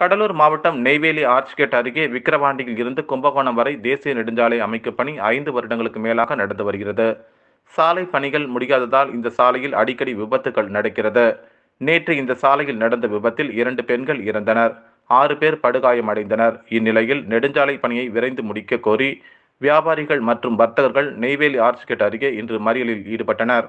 கடலூர் மாவட்டம் நெய்வேலி ஆர்ச்கேட் அருகே விக்கிரவாண்டியில் இருந்து கும்பகோணம் வரை தேசிய நெடுஞ்சாலை அமைக்கும் பணி ஐந்து வருடங்களுக்கு மேலாக நடந்து வருகிறது சாலை பணிகள் முடியாததால் இந்த சாலையில் அடிக்கடி விபத்துகள் நடக்கிறது நேற்று இந்த சாலையில் நடந்த விபத்தில் இரண்டு பெண்கள் இறந்தனர் ஆறு பேர் படுகாயம் அடைந்தனர் இந்நிலையில் நெடுஞ்சாலை பணியை விரைந்து முடிக்க கோரி வியாபாரிகள் மற்றும் வர்த்தகர்கள் நெய்வேலி ஆர்ச்கேட் அருகே இன்று மறியலில் ஈடுபட்டனர்